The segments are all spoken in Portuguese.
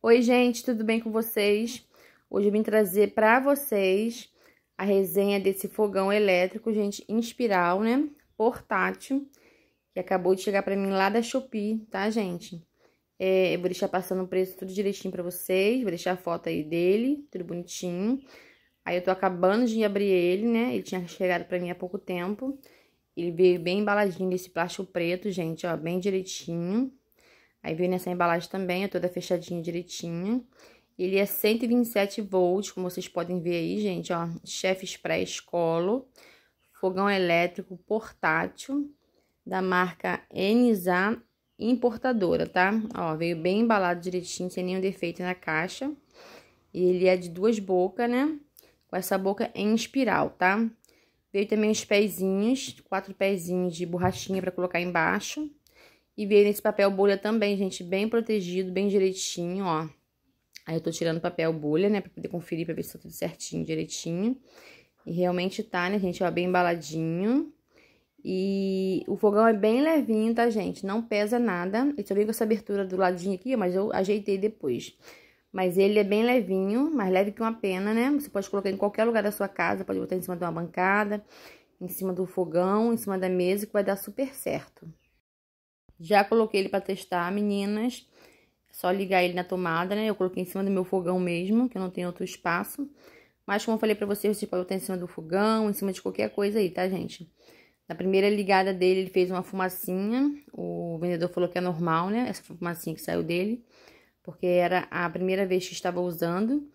Oi, gente, tudo bem com vocês? Hoje eu vim trazer para vocês a resenha desse fogão elétrico, gente, em espiral, né? Portátil, que acabou de chegar para mim lá da Shopee, tá, gente? É, eu vou deixar passando o preço tudo direitinho para vocês, vou deixar a foto aí dele, tudo bonitinho. Aí eu tô acabando de abrir ele, né? Ele tinha chegado para mim há pouco tempo. Ele veio bem embaladinho desse plástico preto, gente, ó, bem direitinho. Aí veio nessa embalagem também, é toda fechadinha direitinho. Ele é 127 volts, como vocês podem ver aí, gente, ó. Chef Express Colo, fogão elétrico portátil, da marca Enisa Importadora, tá? Ó, veio bem embalado direitinho, sem nenhum defeito na caixa. E ele é de duas bocas, né? Com essa boca em espiral, tá? Veio também os pezinhos, quatro pezinhos de borrachinha para colocar embaixo. E veio nesse papel bolha também, gente, bem protegido, bem direitinho, ó. Aí eu tô tirando papel bolha, né, pra poder conferir, pra ver se tá tudo certinho, direitinho. E realmente tá, né, gente, ó, bem embaladinho. E o fogão é bem levinho, tá, gente? Não pesa nada. Ele só vem com essa abertura do ladinho aqui, mas eu ajeitei depois. Mas ele é bem levinho, mais leve que uma pena, né? Você pode colocar em qualquer lugar da sua casa, pode botar em cima de uma bancada, em cima do fogão, em cima da mesa, que vai dar super certo. Já coloquei ele para testar, meninas. É só ligar ele na tomada, né? Eu coloquei em cima do meu fogão mesmo, que eu não tenho outro espaço. Mas como eu falei para vocês, vocês podem botar em cima do fogão, em cima de qualquer coisa aí, tá, gente? Na primeira ligada dele, ele fez uma fumacinha. O vendedor falou que é normal, né? Essa fumacinha que saiu dele. Porque era a primeira vez que estava usando.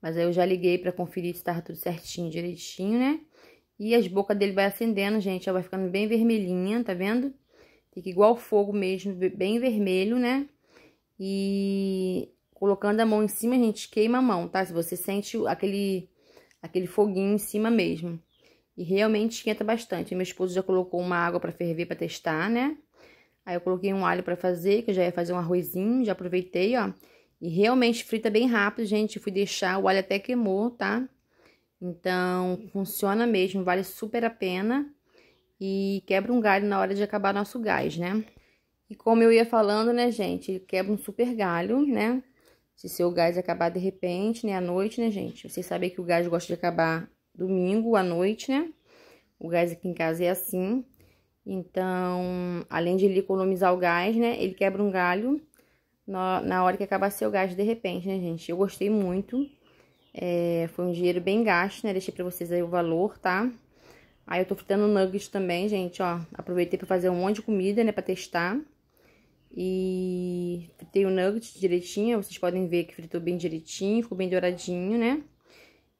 Mas aí eu já liguei para conferir se estava tudo certinho, direitinho, né? E as bocas dele vai acendendo, gente. Ela vai ficando bem vermelhinha, tá vendo? Fica igual fogo mesmo, bem vermelho, né? E colocando a mão em cima, a gente queima a mão, tá? Se você sente aquele, aquele foguinho em cima mesmo. E realmente esquenta bastante. Meu esposo já colocou uma água para ferver para testar, né? Aí eu coloquei um alho para fazer, que eu já ia fazer um arrozinho, já aproveitei, ó. E realmente frita bem rápido, gente. fui deixar, o alho até queimou, tá? Então, funciona mesmo, vale super a pena e quebra um galho na hora de acabar nosso gás, né? E como eu ia falando, né, gente, quebra um super galho, né? Se seu gás acabar de repente, né, à noite, né, gente? Vocês sabem que o gás gosta de acabar domingo à noite, né? O gás aqui em casa é assim. Então, além de ele economizar o gás, né, ele quebra um galho na, hora que acabar seu gás de repente, né, gente? Eu gostei muito. É, foi um dinheiro bem gasto, né? Deixei pra vocês aí o valor, tá? Aí eu tô fritando nuggets também, gente, ó. Aproveitei pra fazer um monte de comida, né, pra testar. E fritei o nugget direitinho, vocês podem ver que fritou bem direitinho, ficou bem douradinho, né?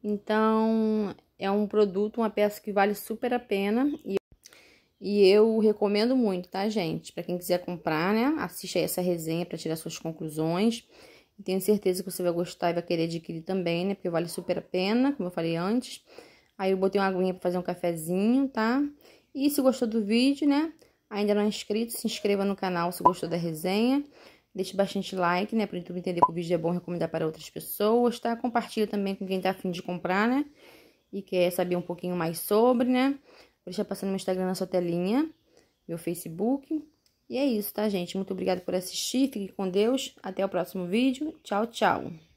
Então, é um produto, uma peça que vale super a pena e, e eu recomendo muito, tá, gente? Para quem quiser comprar, né? Assista aí essa resenha para tirar suas conclusões. E tenho certeza que você vai gostar e vai querer adquirir também, né? Porque vale super a pena, como eu falei antes. Aí eu botei uma aguinha para fazer um cafezinho, tá? E se gostou do vídeo, né? Ainda não é inscrito, se inscreva no canal se gostou da resenha. Deixe bastante like, né? Para o YouTube entender que o vídeo é bom recomendar para outras pessoas, tá? Compartilha também com quem tá afim de comprar, né? E quer saber um pouquinho mais sobre, né? Vou deixar passando meu Instagram na sua telinha, meu Facebook. E é isso, tá, gente? Muito obrigada por assistir. Fique com Deus. Até o próximo vídeo. Tchau, tchau.